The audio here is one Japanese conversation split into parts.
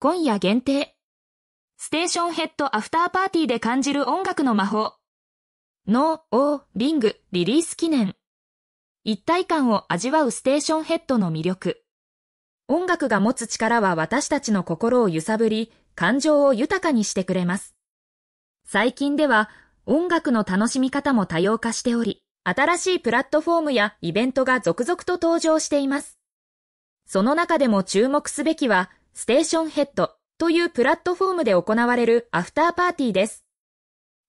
今夜限定。ステーションヘッドアフターパーティーで感じる音楽の魔法。ノー・オー・リングリリース記念。一体感を味わうステーションヘッドの魅力。音楽が持つ力は私たちの心を揺さぶり、感情を豊かにしてくれます。最近では音楽の楽しみ方も多様化しており、新しいプラットフォームやイベントが続々と登場しています。その中でも注目すべきは、ステーションヘッドというプラットフォームで行われるアフターパーティーです。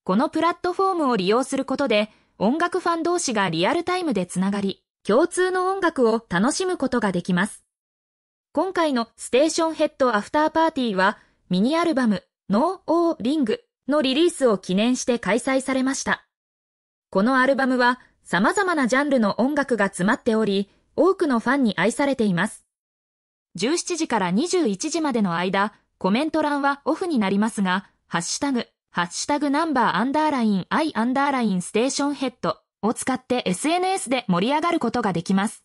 このプラットフォームを利用することで、音楽ファン同士がリアルタイムでつながり、共通の音楽を楽しむことができます。今回のステーションヘッドアフターパーティーは、ミニアルバム No O Ring のリリースを記念して開催されました。このアルバムは様々なジャンルの音楽が詰まっており、多くのファンに愛されています。17時から21時までの間、コメント欄はオフになりますが、ハッシュタグ、ハッシュタグナンバーアンダーライン i アンダーラインステーションヘッドを使って SNS で盛り上がることができます。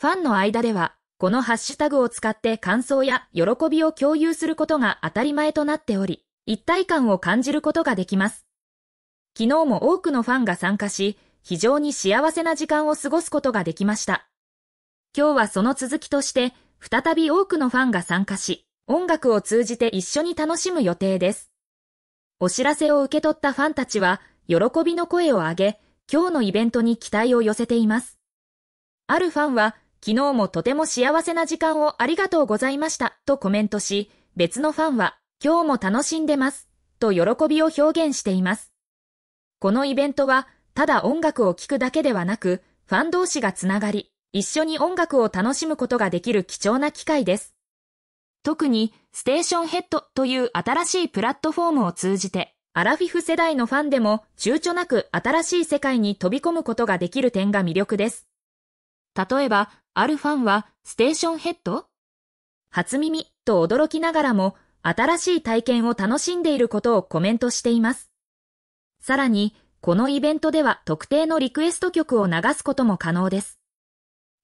ファンの間では、このハッシュタグを使って感想や喜びを共有することが当たり前となっており、一体感を感じることができます。昨日も多くのファンが参加し、非常に幸せな時間を過ごすことができました。今日はその続きとして、再び多くのファンが参加し、音楽を通じて一緒に楽しむ予定です。お知らせを受け取ったファンたちは、喜びの声を上げ、今日のイベントに期待を寄せています。あるファンは、昨日もとても幸せな時間をありがとうございましたとコメントし、別のファンは、今日も楽しんでますと喜びを表現しています。このイベントは、ただ音楽を聴くだけではなく、ファン同士がつながり、一緒に音楽を楽しむことができる貴重な機会です。特に、ステーションヘッドという新しいプラットフォームを通じて、アラフィフ世代のファンでも躊躇なく新しい世界に飛び込むことができる点が魅力です。例えば、あるファンは、ステーションヘッド初耳と驚きながらも、新しい体験を楽しんでいることをコメントしています。さらに、このイベントでは特定のリクエスト曲を流すことも可能です。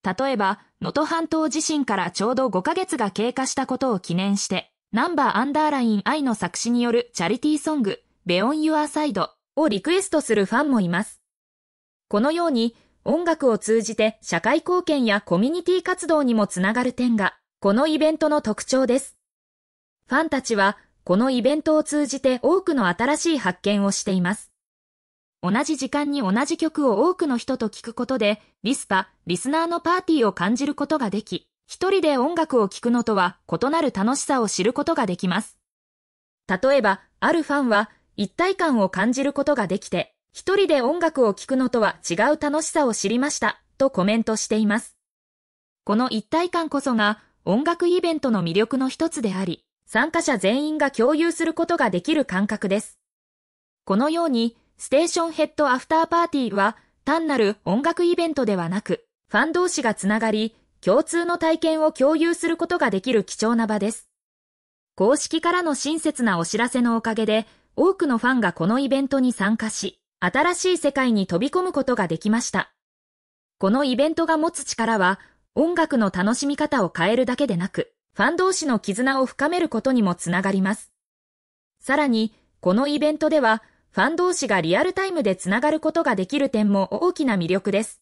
例えば、能登半島地震からちょうど5ヶ月が経過したことを記念して、ナンバーアンダーライン愛の作詞によるチャリティーソング、ベオン・ユア・サイドをリクエストするファンもいます。このように、音楽を通じて社会貢献やコミュニティ活動にもつながる点が、このイベントの特徴です。ファンたちは、このイベントを通じて多くの新しい発見をしています。同じ時間に同じ曲を多くの人と聴くことで、リスパ、リスナーのパーティーを感じることができ、一人で音楽を聴くのとは異なる楽しさを知ることができます。例えば、あるファンは一体感を感じることができて、一人で音楽を聴くのとは違う楽しさを知りました、とコメントしています。この一体感こそが音楽イベントの魅力の一つであり、参加者全員が共有することができる感覚です。このように、ステーションヘッドアフターパーティーは単なる音楽イベントではなく、ファン同士がつながり、共通の体験を共有することができる貴重な場です。公式からの親切なお知らせのおかげで、多くのファンがこのイベントに参加し、新しい世界に飛び込むことができました。このイベントが持つ力は、音楽の楽しみ方を変えるだけでなく、ファン同士の絆を深めることにもつながります。さらに、このイベントでは、ファン同士がリアルタイムでつながることができる点も大きな魅力です。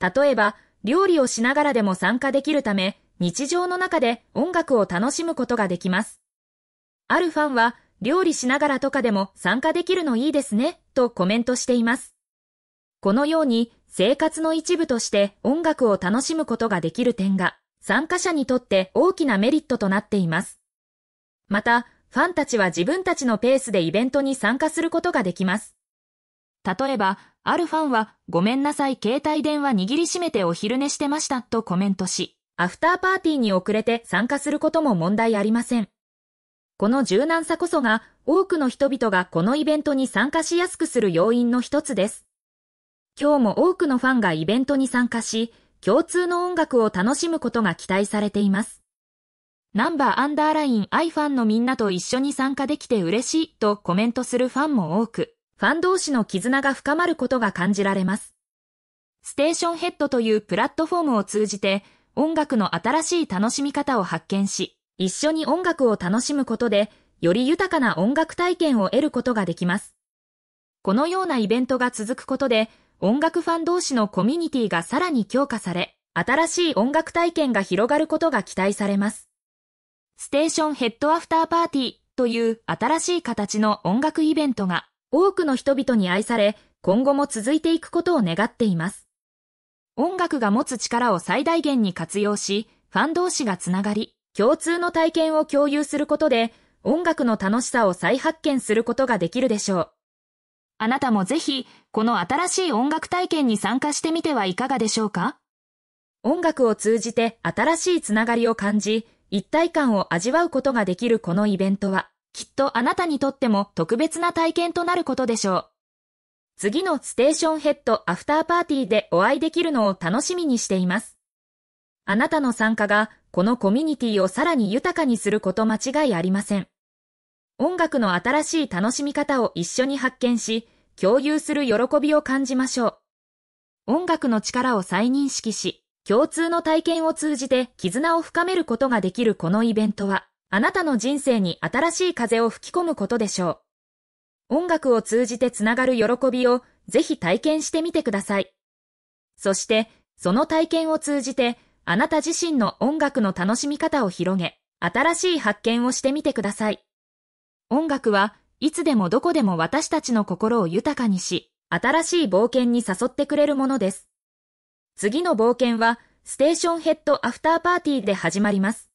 例えば、料理をしながらでも参加できるため、日常の中で音楽を楽しむことができます。あるファンは、料理しながらとかでも参加できるのいいですね、とコメントしています。このように、生活の一部として音楽を楽しむことができる点が、参加者にとって大きなメリットとなっています。また、ファンたちは自分たちのペースでイベントに参加することができます。例えば、あるファンは、ごめんなさい、携帯電話握りしめてお昼寝してましたとコメントし、アフターパーティーに遅れて参加することも問題ありません。この柔軟さこそが、多くの人々がこのイベントに参加しやすくする要因の一つです。今日も多くのファンがイベントに参加し、共通の音楽を楽しむことが期待されています。ナンバーアンダーライン i ファンのみんなと一緒に参加できて嬉しいとコメントするファンも多く、ファン同士の絆が深まることが感じられます。ステーションヘッドというプラットフォームを通じて、音楽の新しい楽しみ方を発見し、一緒に音楽を楽しむことで、より豊かな音楽体験を得ることができます。このようなイベントが続くことで、音楽ファン同士のコミュニティがさらに強化され、新しい音楽体験が広がることが期待されます。ステーションヘッドアフターパーティーという新しい形の音楽イベントが多くの人々に愛され、今後も続いていくことを願っています。音楽が持つ力を最大限に活用し、ファン同士がつながり、共通の体験を共有することで、音楽の楽しさを再発見することができるでしょう。あなたもぜひ、この新しい音楽体験に参加してみてはいかがでしょうか音楽を通じて新しいつながりを感じ、一体感を味わうことができるこのイベントは、きっとあなたにとっても特別な体験となることでしょう。次のステーションヘッドアフターパーティーでお会いできるのを楽しみにしています。あなたの参加がこのコミュニティをさらに豊かにすること間違いありません。音楽の新しい楽しみ方を一緒に発見し、共有する喜びを感じましょう。音楽の力を再認識し、共通の体験を通じて絆を深めることができるこのイベントは、あなたの人生に新しい風を吹き込むことでしょう。音楽を通じてつながる喜びをぜひ体験してみてください。そして、その体験を通じて、あなた自身の音楽の楽しみ方を広げ、新しい発見をしてみてください。音楽はいつでもどこでも私たちの心を豊かにし、新しい冒険に誘ってくれるものです。次の冒険は、ステーションヘッドアフターパーティーで始まります。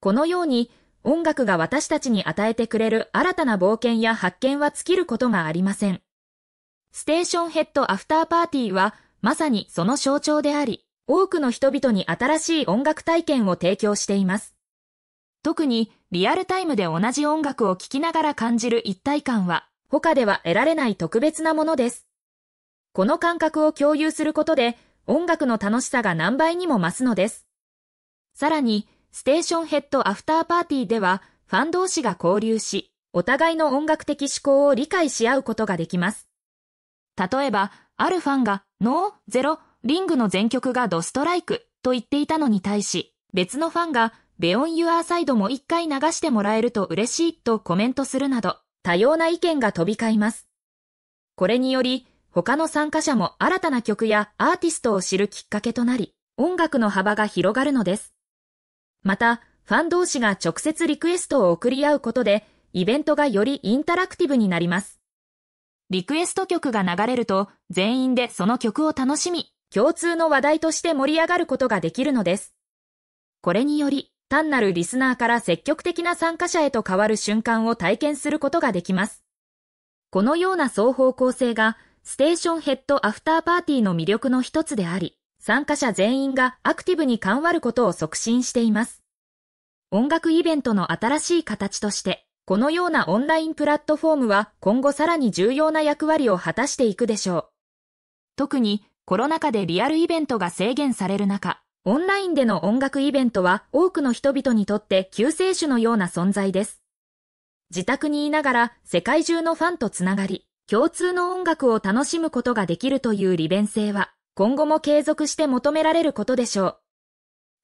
このように、音楽が私たちに与えてくれる新たな冒険や発見は尽きることがありません。ステーションヘッドアフターパーティーは、まさにその象徴であり、多くの人々に新しい音楽体験を提供しています。特に、リアルタイムで同じ音楽を聴きながら感じる一体感は、他では得られない特別なものです。この感覚を共有することで、音楽の楽しさが何倍にも増すのです。さらに、ステーションヘッドアフターパーティーでは、ファン同士が交流し、お互いの音楽的思考を理解し合うことができます。例えば、あるファンが、ノー、ゼロ、リングの全曲がドストライクと言っていたのに対し、別のファンが、ベオン・ユアーサイドも一回流してもらえると嬉しいとコメントするなど、多様な意見が飛び交います。これにより、他の参加者も新たな曲やアーティストを知るきっかけとなり、音楽の幅が広がるのです。また、ファン同士が直接リクエストを送り合うことで、イベントがよりインタラクティブになります。リクエスト曲が流れると、全員でその曲を楽しみ、共通の話題として盛り上がることができるのです。これにより、単なるリスナーから積極的な参加者へと変わる瞬間を体験することができます。このような双方向性が、ステーションヘッドアフターパーティーの魅力の一つであり、参加者全員がアクティブに関わることを促進しています。音楽イベントの新しい形として、このようなオンラインプラットフォームは今後さらに重要な役割を果たしていくでしょう。特にコロナ禍でリアルイベントが制限される中、オンラインでの音楽イベントは多くの人々にとって救世主のような存在です。自宅にいながら世界中のファンとつながり、共通の音楽を楽しむことができるという利便性は、今後も継続して求められることでしょう。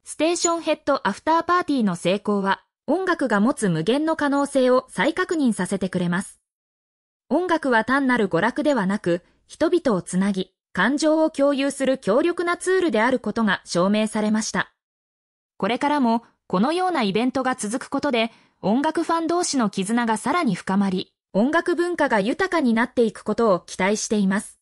ステーションヘッドアフターパーティーの成功は、音楽が持つ無限の可能性を再確認させてくれます。音楽は単なる娯楽ではなく、人々をつなぎ、感情を共有する強力なツールであることが証明されました。これからも、このようなイベントが続くことで、音楽ファン同士の絆がさらに深まり、音楽文化が豊かになっていくことを期待しています。